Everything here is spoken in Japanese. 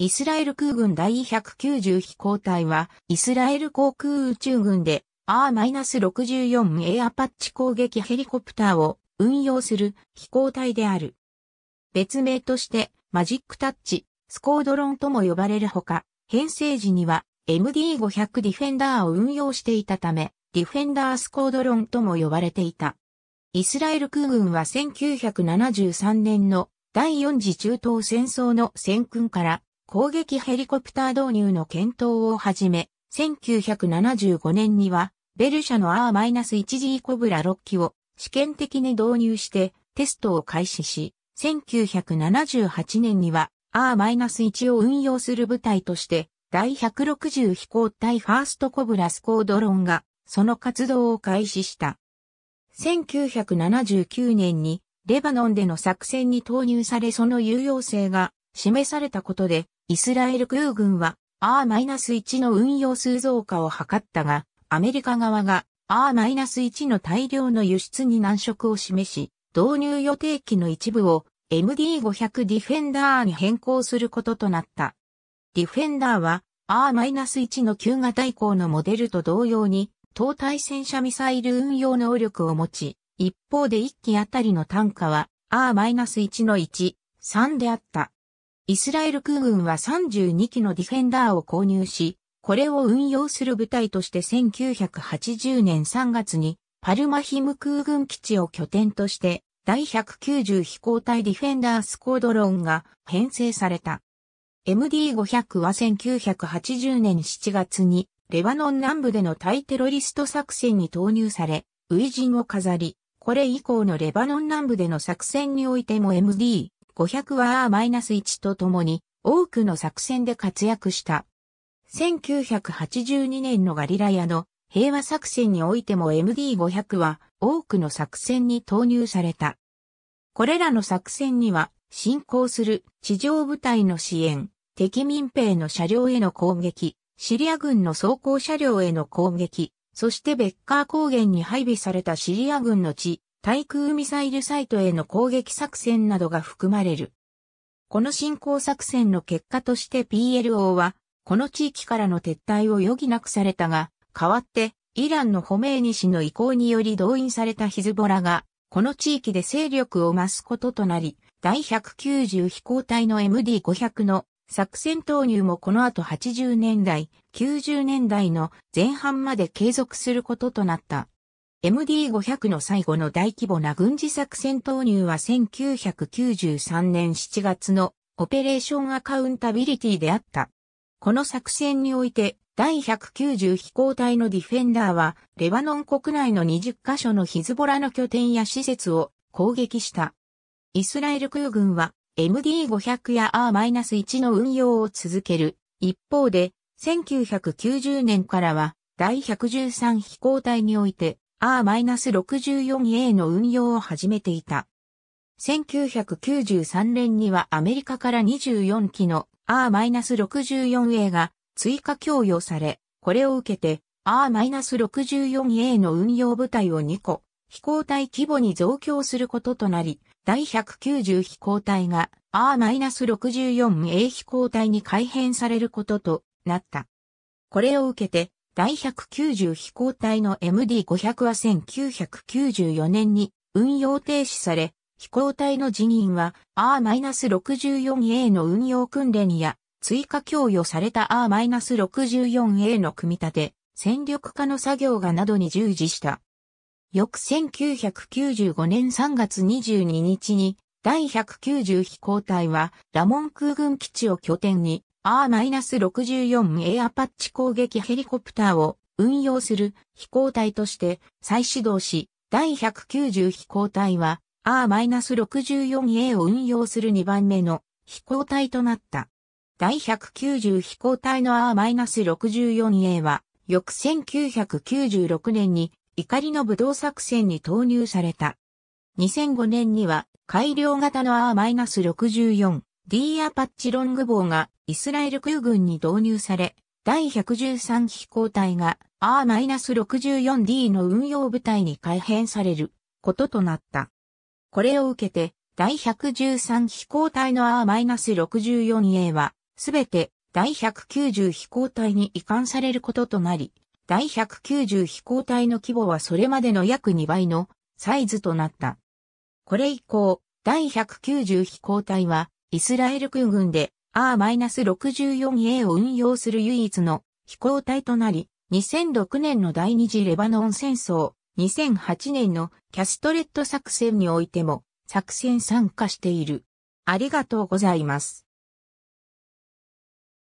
イスラエル空軍第190飛行隊は、イスラエル航空宇宙軍で R-64A アパッチ攻撃ヘリコプターを運用する飛行隊である。別名として、マジックタッチ、スコードロンとも呼ばれるほか、編成時には MD500 ディフェンダーを運用していたため、ディフェンダースコードロンとも呼ばれていた。イスラエル空軍は1973年の第4次中東戦争の戦訓から攻撃ヘリコプター導入の検討をはじめ、1975年には、ベル社の R-1G コブラ6機を試験的に導入してテストを開始し、1978年には R-1 を運用する部隊として第160飛行隊ファーストコブラスコードロンがその活動を開始した。1979年にレバノンでの作戦に投入されその有用性が示されたことでイスラエル空軍は R-1 の運用数増加を図ったが、アメリカ側が R-1 の大量の輸出に難色を示し、導入予定機の一部を MD500 ディフェンダーに変更することとなった。ディフェンダーは R-1 の旧型以降のモデルと同様に、当対戦車ミサイル運用能力を持ち、一方で1機あたりの単価は R-1 の1、3であった。イスラエル空軍は32機のディフェンダーを購入し、これを運用する部隊として1980年3月にパルマヒム空軍基地を拠点として第190飛行隊ディフェンダースコードロンが編成された。MD500 は1980年7月にレバノン南部での対テロリスト作戦に投入され、ウイジンを飾り、これ以降のレバノン南部での作戦においても MD 500は R-1 と共に多くの作戦で活躍した。1982年のガリラヤの平和作戦においても MD500 は多くの作戦に投入された。これらの作戦には進行する地上部隊の支援、敵民兵の車両への攻撃、シリア軍の装甲車両への攻撃、そしてベッカー高原に配備されたシリア軍の地対空ミサイルサイトへの攻撃作戦などが含まれる。この進行作戦の結果として PLO は、この地域からの撤退を余儀なくされたが、代わって、イランのホメイニ氏の意向により動員されたヒズボラが、この地域で勢力を増すこととなり、第190飛行隊の MD500 の作戦投入もこの後80年代、90年代の前半まで継続することとなった。MD500 の最後の大規模な軍事作戦投入は1993年7月のオペレーションアカウンタビリティであった。この作戦において、第190飛行隊のディフェンダーは、レバノン国内の20カ所のヒズボラの拠点や施設を攻撃した。イスラエル空軍は、MD500 や R-1 の運用を続ける。一方で、1990年からは、第113飛行隊において、R-64A の運用を始めていた。1993年にはアメリカから24機の R-64A が追加供与され、これを受けて R-64A の運用部隊を2個、飛行隊規模に増強することとなり、第190飛行隊が R-64A 飛行隊に改編されることとなった。これを受けて第190飛行隊の MD500 は1994年に運用停止され、飛行隊の人員は R-64A の運用訓練や追加供与された R-64A の組み立て、戦力化の作業がなどに従事した。翌1995年3月22日に第190飛行隊はラモン空軍基地を拠点に R-64A アパッチ攻撃ヘリコプターを運用する飛行隊として再始動し、第190飛行隊は R-64A を運用する2番目の飛行隊となった。第190飛行隊の R-64A は、翌1996年に怒りの武道作戦に投入された。2005年には改良型の R-64D アパッチロング棒がイスラエル空軍に導入され、第113飛行隊が R-64D の運用部隊に改編されることとなった。これを受けて、第113飛行隊の R-64A は、すべて第190飛行隊に移管されることとなり、第190飛行隊の規模はそれまでの約2倍のサイズとなった。これ以降、第190飛行隊は、イスラエル空軍で R-64A を運用する唯一の飛行隊となり、2006年の第二次レバノン戦争、2008年のキャストレット作戦においても作戦参加している。ありがとうございます。